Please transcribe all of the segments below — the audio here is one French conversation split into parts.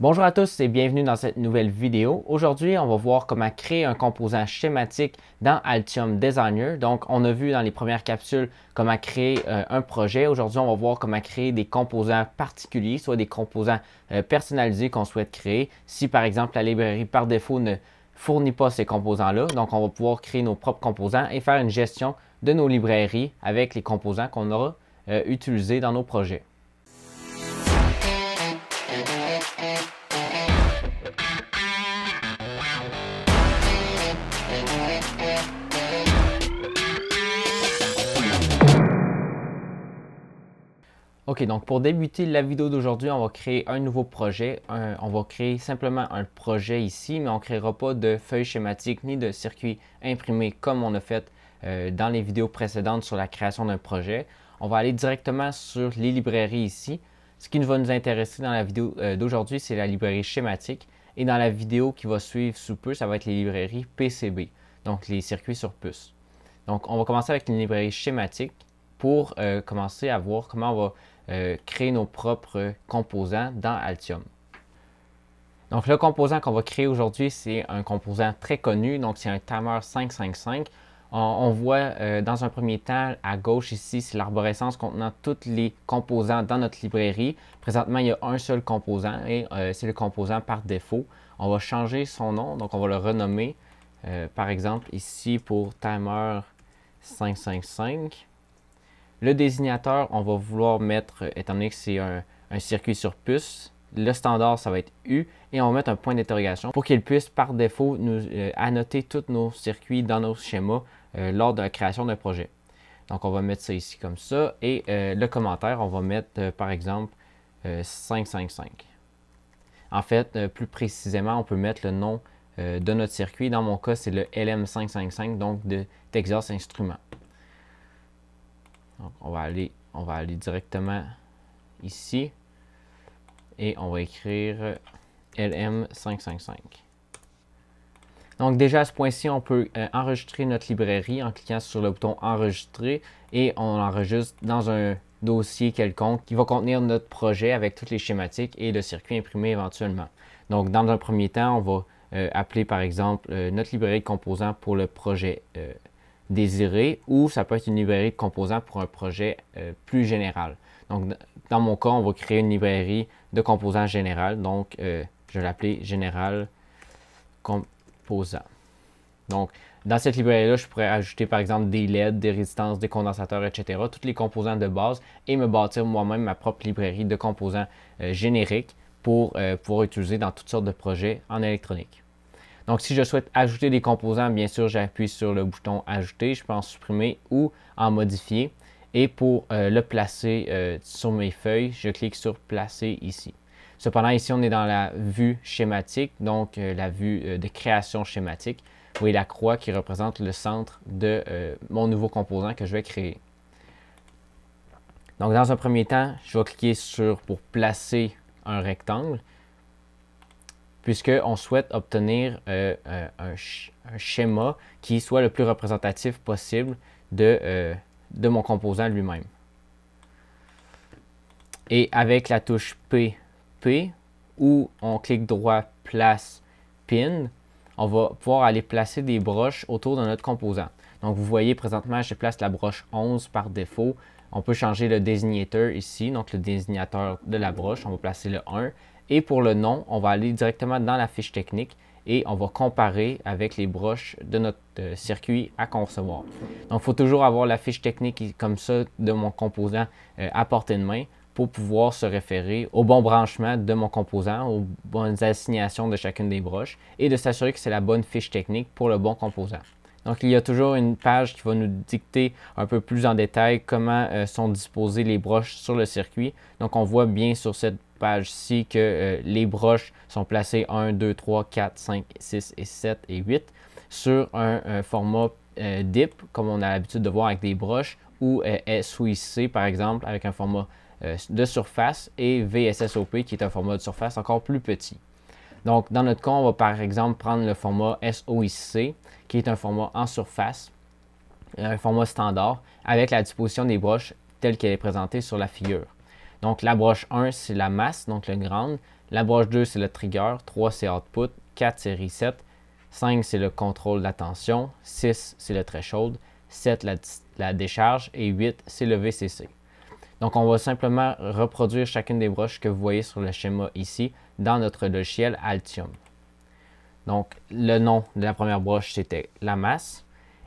Bonjour à tous et bienvenue dans cette nouvelle vidéo. Aujourd'hui, on va voir comment créer un composant schématique dans Altium Designer. Donc, on a vu dans les premières capsules comment créer euh, un projet. Aujourd'hui, on va voir comment créer des composants particuliers, soit des composants euh, personnalisés qu'on souhaite créer. Si, par exemple, la librairie par défaut ne fournit pas ces composants-là, donc on va pouvoir créer nos propres composants et faire une gestion de nos librairies avec les composants qu'on aura euh, utilisés dans nos projets. donc pour débuter la vidéo d'aujourd'hui, on va créer un nouveau projet. on va créer simplement un projet ici, mais on ne créera pas de feuilles schématiques ni de circuits imprimés comme on a fait euh, dans les vidéos précédentes sur la création d'un projet. On va aller directement sur les librairies ici. Ce qui va nous intéresser dans la vidéo euh, d'aujourd'hui, c'est la librairie schématique. Et dans la vidéo qui va suivre sous peu, ça va être les librairies PCB, donc les circuits sur puce. Donc on va commencer avec une librairie schématique pour euh, commencer à voir comment on va euh, créer nos propres composants dans Altium. Donc le composant qu'on va créer aujourd'hui, c'est un composant très connu, donc c'est un timer 555. On, voit euh, dans un premier temps à gauche ici, c'est l'arborescence contenant tous les composants dans notre librairie. Présentement, il y a un seul composant et euh, c'est le composant par défaut. On va changer son nom, donc on va le renommer, par exemple ici pour timer 555. Le désignateur, on va vouloir mettre, étant donné que c'est un, circuit sur puce, le standard, ça va être U, et on va mettre un point d'interrogation pour qu'il puisse par défaut nous euh, annoter tous nos circuits dans nos schémas euh, lors de la création d'un projet. Donc, on va mettre ça ici comme ça, et euh, le commentaire, on va mettre, par exemple, 555. En fait, plus précisément, on peut mettre le nom de notre circuit. Dans mon cas, c'est le LM555, donc de Texas Instruments. Donc, on va aller, on va aller directement ici et on va écrire LM555. Donc déjà à ce point-ci, on peut euh, enregistrer notre librairie en cliquant sur le bouton enregistrer et on enregistre dans un dossier quelconque qui va contenir notre projet avec toutes les schématiques et le circuit imprimé éventuellement. Donc dans un premier temps, on va euh, appeler par exemple euh, notre librairie de composants pour le projet désiré ou ça peut être une librairie de composants pour un projet euh, plus général. Donc, dans mon cas, on va créer une librairie de composants général. Donc, euh, je vais l'appeler général composant. Donc, dans cette librairie-là, je pourrais ajouter par exemple des LED, des résistances, des condensateurs, etc. Toutes les composants de base et me bâtir moi-même ma propre librairie de composants euh, génériques pour pouvoir utiliser dans toutes sortes de projets en électronique. Donc, si je souhaite ajouter des composants, bien sûr, j'appuie sur le bouton Ajouter, je peux en supprimer ou en modifier. Et pour euh, le placer euh, sur mes feuilles, je clique sur Placer ici. Cependant, ici, on est dans la vue schématique, donc euh, la vue de création schématique. Vous voyez la croix qui représente le centre de mon nouveau composant que je vais créer. Donc, dans un premier temps, je vais cliquer sur pour placer un rectangle puisqu'on souhaite obtenir euh, euh, un, schéma qui soit le plus représentatif possible de, euh, de mon composant lui-même. Et avec la touche P, P, où on clique droit, place, pin, on va pouvoir aller placer des broches autour de notre composant. Donc vous voyez présentement, je place la broche 11 par défaut. On peut changer le désignateur ici, donc le désignateur de la broche, on va placer le 1 et pour le nom, on va aller directement dans la fiche technique et on va comparer avec les broches de notre euh, circuit à concevoir. Donc, il faut toujours avoir la fiche technique comme ça de mon composant euh, à portée de main pour pouvoir se référer au bon branchement de mon composant, aux bonnes assignations de chacune des broches et de s'assurer que c'est la bonne fiche technique pour le bon composant. Donc, il y a toujours une page qui va nous dicter un peu plus en détail comment euh, sont disposées les broches sur le circuit. Donc, on voit bien sur cette page si que euh, les broches sont placées 1, 2, 3, 4, 5, 6 et 7 et 8 sur un, euh, format euh, dip comme on a l'habitude de voir avec des broches ou SOIC par exemple avec un format de surface et VSSOP qui est un format de surface encore plus petit. Donc dans notre cas, on va par exemple prendre le format SOIC qui est un format en surface, un format standard avec la disposition des broches telle qu'elle est présentée sur la figure. Donc la broche 1, c'est la masse, donc le grande, La broche 2, c'est le trigger. 3, c'est output. 4, c'est reset. 5, c'est le contrôle de la tension. 6, c'est le threshold. 7, la, décharge. Et 8, c'est le VCC. Donc on va simplement reproduire chacune des broches que vous voyez sur le schéma ici dans notre logiciel Altium. Donc le nom de la première broche, c'était la masse.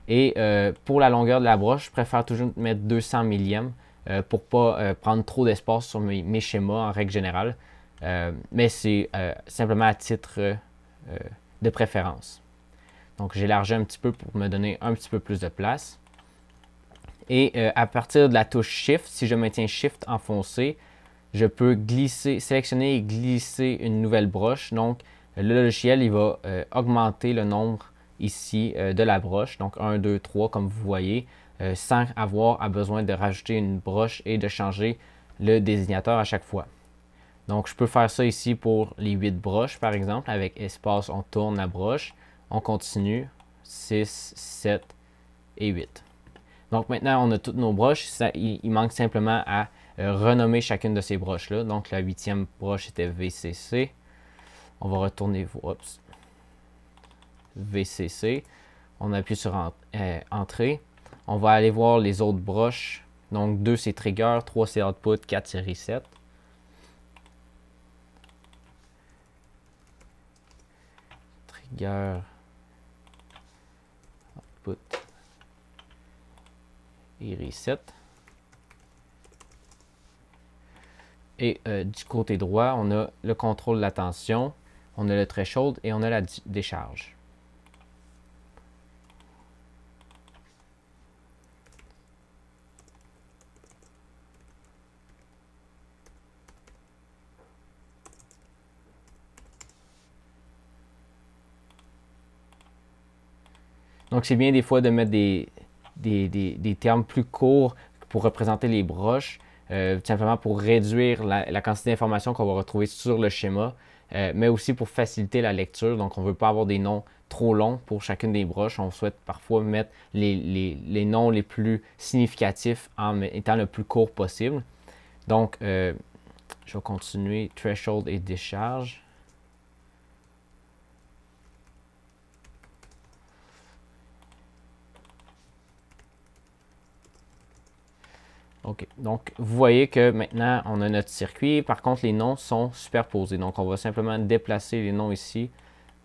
Et euh, pour la longueur de la broche, je préfère toujours mettre 200 millièmes pour euh, pour pas euh, prendre trop d'espace sur mes, schémas en règle générale. Euh, mais c'est simplement à titre de préférence. Donc j'élargis un petit peu pour me donner un petit peu plus de place. Et à partir de la touche Shift, si je maintiens Shift enfoncé, je peux glisser, sélectionner et glisser une nouvelle broche. Donc le logiciel il va augmenter le nombre ici de la broche. Donc 1, 2, 3 comme vous voyez. Euh, sans avoir à besoin de rajouter une broche et de changer le désignateur à chaque fois. Donc je peux faire ça ici pour les 8 broches par exemple. Avec espace, on tourne la broche, on continue, 6, 7 et 8. Donc maintenant, on a toutes nos broches. il, manque simplement à euh, renommer chacune de ces broches-là. Donc la huitième broche était VCC. On va retourner Oups. VCC. On appuie sur euh, Entrée. On va aller voir les autres broches. Donc 2 c'est trigger, 3 c'est output, 4 c'est reset. Trigger, output et reset. Et euh, du côté droit, on a le contrôle de la tension, on a le threshold et on a la décharge. Donc, c'est bien des fois de mettre des, termes plus courts pour représenter les broches, euh, simplement pour réduire la, quantité d'informations qu'on va retrouver sur le schéma, euh, mais aussi pour faciliter la lecture. Donc, on ne veut pas avoir des noms trop longs pour chacune des broches. On souhaite parfois mettre les, noms les plus significatifs en étant le plus court possible. Donc, euh, je vais continuer Threshold et Décharge. OK. Donc, vous voyez que maintenant, on a notre circuit. Par contre, les noms sont superposés. Donc, on va simplement déplacer les noms ici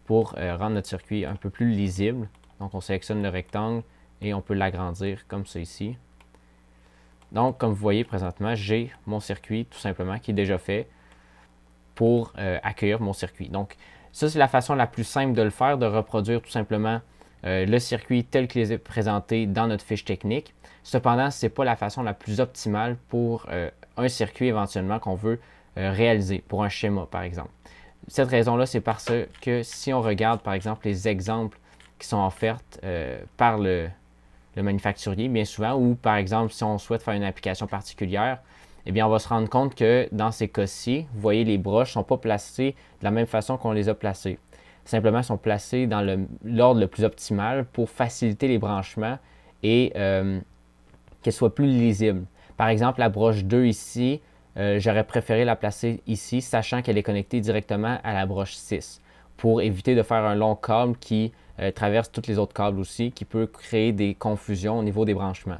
pour euh, rendre notre circuit un peu plus lisible. Donc, on sélectionne le rectangle et on peut l'agrandir comme ça ici. Donc, comme vous voyez présentement, j'ai mon circuit tout simplement qui est déjà fait pour euh, accueillir mon circuit. Donc, ça, c'est la façon la plus simple de le faire, de reproduire tout simplement euh, le circuit tel qu'il est présenté dans notre fiche technique. Cependant, ce n'est pas la façon la plus optimale pour euh, un circuit éventuellement qu'on veut euh, réaliser, pour un schéma par exemple. Cette raison-là, c'est parce que si on regarde par exemple les exemples qui sont offerts par le, le, manufacturier, bien souvent, ou par exemple si on souhaite faire une application particulière, eh bien, on va se rendre compte que dans ces cas-ci, vous voyez, les broches ne sont pas placées de la même façon qu'on les a placées. Simplement, sont placés dans l'ordre le, plus optimal pour faciliter les branchements et euh, qu'elles soient plus lisibles. Par exemple, la broche 2 ici, euh, j'aurais préféré la placer ici, sachant qu'elle est connectée directement à la broche 6, pour éviter de faire un long câble qui euh, traverse toutes les autres câbles aussi, qui peut créer des confusions au niveau des branchements.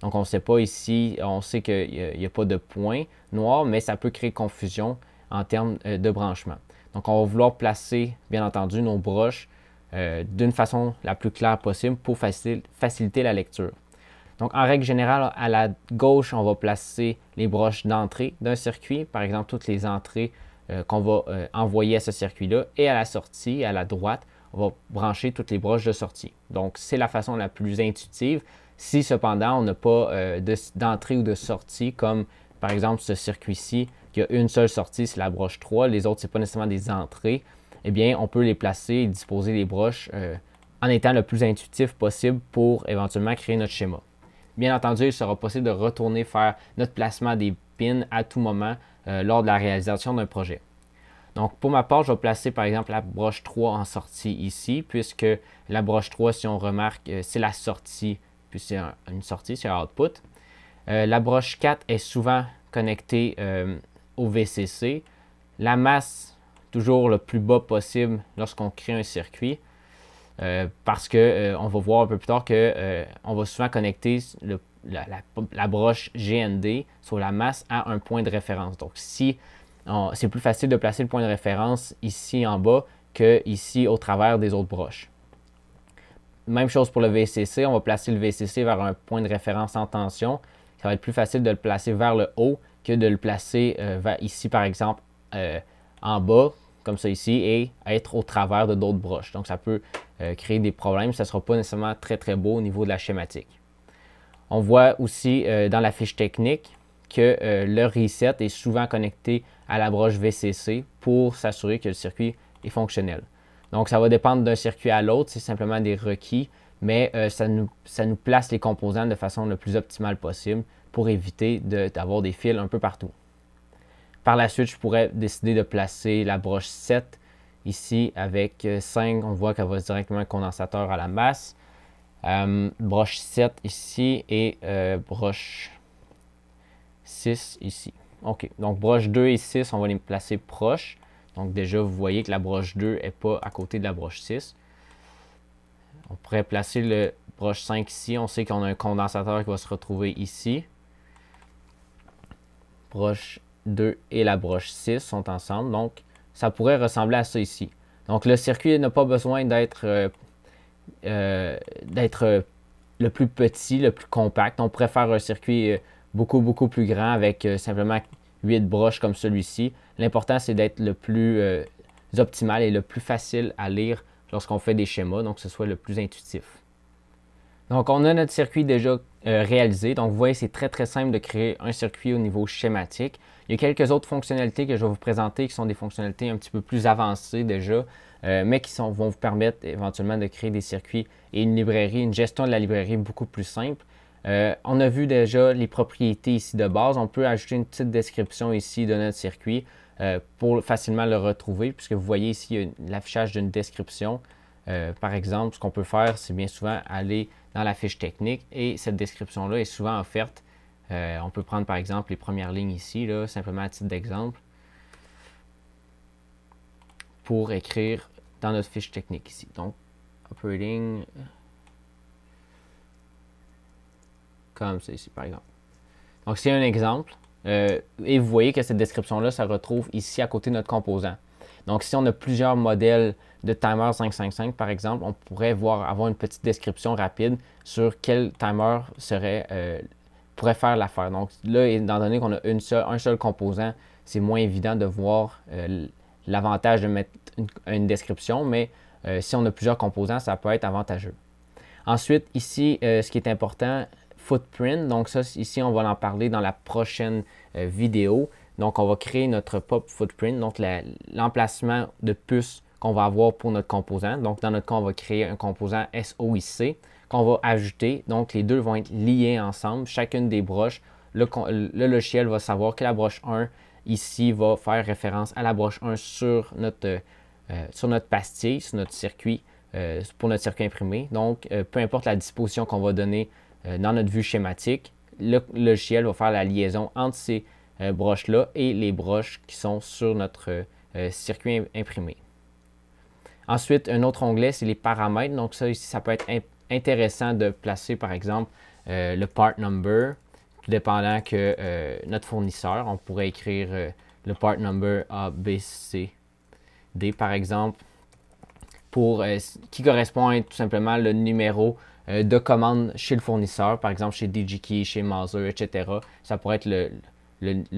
Donc, on ne sait pas ici, on sait qu'il n'y a, a, pas de point noir, mais ça peut créer confusion en termes de branchement. Donc, on va vouloir placer, bien entendu, nos broches euh, d'une façon la plus claire possible pour faciliter la lecture. Donc, en règle générale, à la gauche, on va placer les broches d'entrée d'un circuit, par exemple, toutes les entrées euh, qu'on va euh, envoyer à ce circuit-là. Et à la sortie, à la droite, on va brancher toutes les broches de sortie. Donc, c'est la façon la plus intuitive. Si cependant, on n'a pas d'entrée ou de sortie comme par exemple, ce circuit-ci, qui a une seule sortie, c'est la broche 3. Les autres, ce n'est pas nécessairement des entrées. Eh bien, on peut les placer et disposer les broches euh, en étant le plus intuitif possible pour éventuellement créer notre schéma. Bien entendu, il sera possible de retourner faire notre placement des pins à tout moment euh, lors de la réalisation d'un projet. Donc pour ma part, je vais placer par exemple la broche 3 en sortie ici, puisque la broche 3, si on remarque, euh, c'est la sortie, puis c'est une sortie, c'est un output. Euh, la broche 4 est souvent connectée euh, au VCC. La masse, toujours le plus bas possible lorsqu'on crée un circuit. Euh, parce qu'on va voir un peu plus tard qu'on va souvent connecter la, la, broche GND sur la masse à un point de référence. Donc si c'est plus facile de placer le point de référence ici en bas que ici au travers des autres broches. Même chose pour le VCC, on va placer le VCC vers un point de référence en tension ça va être plus facile de le placer vers le haut que de le placer euh, ici, par exemple, euh, en bas, comme ça ici, et être au travers de d'autres broches. Donc, ça peut euh, créer des problèmes. Ça ne sera pas nécessairement très, très beau au niveau de la schématique. On voit aussi dans la fiche technique que le reset est souvent connecté à la broche VCC pour s'assurer que le circuit est fonctionnel. Donc, ça va dépendre d'un circuit à l'autre. C'est simplement des requis mais euh, ça, nous, place les composants de façon le plus optimale possible pour éviter d'avoir des fils un peu partout. Par la suite, je pourrais décider de placer la broche 7 ici avec 5. Euh, on voit qu'elle va directement un condensateur à la masse. Euh, broche 7 ici et broche 6 ici. OK, donc broche 2 et 6, on va les placer proches. Donc déjà, vous voyez que la broche 2 n'est pas à côté de la broche 6. On pourrait placer le broche 5 ici. On sait qu'on a un condensateur qui va se retrouver ici. Broche 2 et la broche 6 sont ensemble. Donc, ça pourrait ressembler à ça ici. Donc, le circuit n'a pas besoin d'être euh, euh, euh, le plus petit, le plus compact. On pourrait faire un circuit beaucoup, beaucoup plus grand avec simplement 8 broches comme celui-ci. L'important, c'est d'être le plus optimal et le plus facile à lire lorsqu'on fait des schémas, donc que ce soit le plus intuitif. Donc on a notre circuit déjà euh, réalisé, donc vous voyez c'est très très simple de créer un circuit au niveau schématique. Il y a quelques autres fonctionnalités que je vais vous présenter qui sont des fonctionnalités un petit peu plus avancées déjà, euh, mais qui sont, vont vous permettre éventuellement de créer des circuits et une librairie, une gestion de la librairie beaucoup plus simple. Euh, on a vu déjà les propriétés ici de base. On peut ajouter une petite description ici de notre circuit. Euh, pour facilement le retrouver, puisque vous voyez ici l'affichage d'une description. Euh, par exemple, ce qu'on peut faire, c'est bien souvent aller dans la fiche technique et cette description-là est souvent offerte. Euh, on peut prendre par exemple les premières lignes ici, simplement à titre d'exemple, pour écrire dans notre fiche technique ici. Donc, operating, comme ça ici par exemple. Donc, c'est un exemple. Euh, et vous voyez que cette description-là se retrouve ici à côté de notre composant. Donc, si on a plusieurs modèles de timer 555, par exemple, on pourrait voir, avoir une petite description rapide sur quel timer serait, euh, pourrait faire l'affaire. Donc, là, étant donné qu'on a une seule, un seul composant, c'est moins évident de voir euh, l'avantage de mettre une description, mais si on a plusieurs composants, ça peut être avantageux. Ensuite, ici, ce qui est important, footprint. Donc ça, ici, on va en parler dans la prochaine euh, vidéo. Donc on va créer notre pop footprint, donc l'emplacement de puce qu'on va avoir pour notre composant. Donc dans notre cas, on va créer un composant SOIC qu'on va ajouter. Donc les deux vont être liés ensemble, chacune des broches. Le, logiciel va savoir que la broche 1 ici va faire référence à la broche 1 sur notre, euh, sur notre pastille, sur notre circuit, euh, pour notre circuit imprimé. Donc, peu importe la disposition qu'on va donner euh, dans notre vue schématique, le logiciel va faire la liaison entre ces euh, broches-là et les broches qui sont sur notre euh, circuit imprimé. Ensuite, un autre onglet, c'est les paramètres. Donc ça ici, ça peut être intéressant de placer par exemple le part number, tout dépendant que notre fournisseur, on pourrait écrire le part number A, D par exemple, pour, qui correspond tout simplement le numéro euh, de commandes chez le fournisseur, par exemple chez DigiKey, chez Mazer, etc. Ça pourrait être le,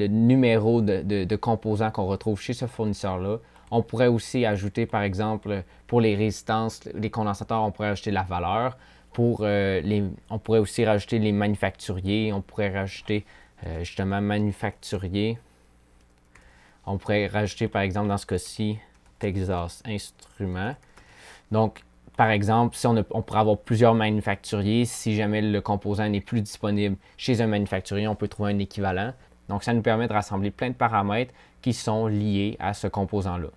numéro de, de, composants qu'on retrouve chez ce fournisseur-là. On pourrait aussi ajouter, par exemple, pour les résistances, les condensateurs, on pourrait ajouter la valeur. Pour, euh, les, on pourrait aussi rajouter les manufacturiers, on pourrait rajouter euh, justement manufacturier. On pourrait rajouter par exemple dans ce cas-ci Texas Instruments. Donc par exemple, si on, a, pourrait avoir plusieurs manufacturiers, si jamais le composant n'est plus disponible chez un manufacturier, on peut trouver un équivalent. Donc, ça nous permet de rassembler plein de paramètres qui sont liés à ce composant-là.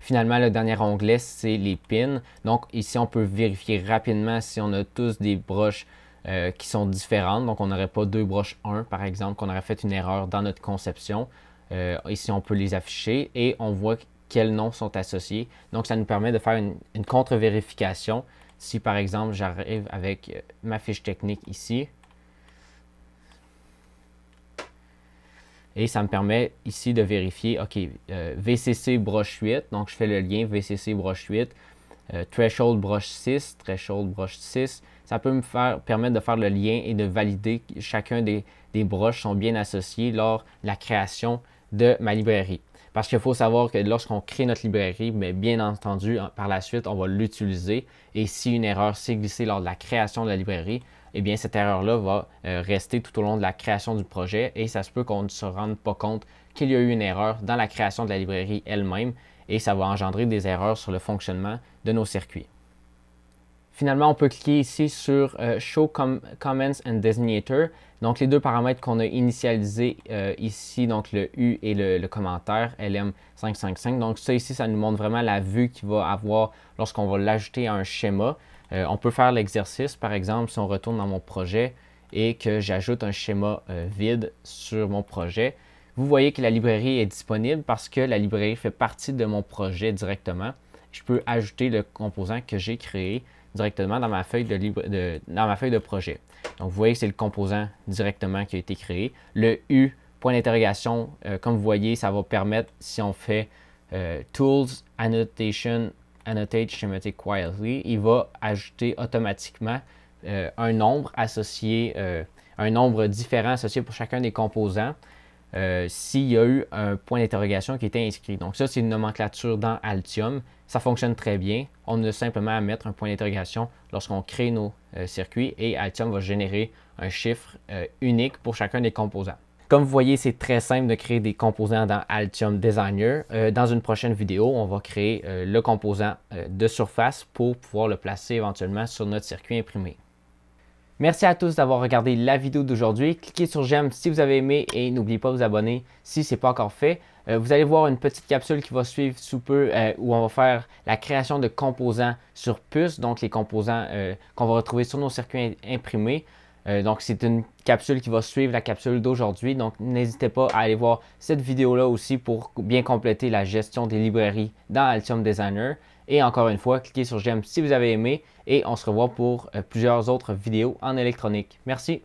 Finalement, le dernier onglet, c'est les pins. Donc, ici, on peut vérifier rapidement si on a tous des broches euh, qui sont différentes. Donc, on n'aurait pas deux broches 1, par exemple, qu'on aurait fait une erreur dans notre conception. Euh, ici, on peut les afficher et on voit quels noms sont associés. Donc, ça nous permet de faire une, contre-vérification. Si, par exemple, j'arrive avec euh, ma fiche technique ici, et ça me permet ici de vérifier, OK, euh, VCC broche 8, donc je fais le lien VCC broche 8, euh, threshold broche 6, threshold broche 6. Ça peut me faire, permettre de faire le lien et de valider que chacun des, des broches sont bien associés lors de la création de ma librairie. Parce qu'il faut savoir que lorsqu'on crée notre librairie, mais bien entendu, par la suite, on va l'utiliser. Et si une erreur s'est glissée lors de la création de la librairie, eh bien, cette erreur-là va euh, rester tout au long de la création du projet et ça se peut qu'on ne se rende pas compte qu'il y a eu une erreur dans la création de la librairie elle-même et ça va engendrer des erreurs sur le fonctionnement de nos circuits. Finalement, on peut cliquer ici sur euh, Show Comments and Designator. Donc, les deux paramètres qu'on a initialisés euh, ici, donc le U et le, commentaire LM555. Donc, ça ici, ça nous montre vraiment la vue qu'il va avoir lorsqu'on va l'ajouter à un schéma. Euh, on peut faire l'exercice, par exemple, si on retourne dans mon projet et que j'ajoute un schéma vide sur mon projet. Vous voyez que la librairie est disponible parce que la librairie fait partie de mon projet directement. Je peux ajouter le composant que j'ai créé directement dans ma feuille de, dans ma feuille de projet. Donc, vous voyez que c'est le composant directement qui a été créé. Le U, point d'interrogation, euh, comme vous voyez, ça va permettre, si on fait euh, Tools, Annotation, Annotate Schematic Quietly, il va ajouter automatiquement euh, un nombre associé, un nombre différent associé pour chacun des composants. Euh, s'il y a eu un point d'interrogation qui était inscrit. Donc ça, c'est une nomenclature dans Altium. Ça fonctionne très bien. On a simplement à mettre un point d'interrogation lorsqu'on crée nos euh, circuits et Altium va générer un chiffre euh, unique pour chacun des composants. Comme vous voyez, c'est très simple de créer des composants dans Altium Designer. dans une prochaine vidéo, on va créer le composant de surface pour pouvoir le placer éventuellement sur notre circuit imprimé. Merci à tous d'avoir regardé la vidéo d'aujourd'hui. Cliquez sur j'aime si vous avez aimé et n'oubliez pas de vous abonner si ce n'est pas encore fait. Euh, vous allez voir une petite capsule qui va suivre sous peu euh, où on va faire la création de composants sur puce, donc les composants euh, qu'on va retrouver sur nos circuits imprimés. donc c'est une capsule qui va suivre la capsule d'aujourd'hui. Donc n'hésitez pas à aller voir cette vidéo-là aussi pour bien compléter la gestion des librairies dans Altium Designer. Et encore une fois, cliquez sur j'aime si vous avez aimé et on se revoit pour euh, plusieurs autres vidéos en électronique. Merci.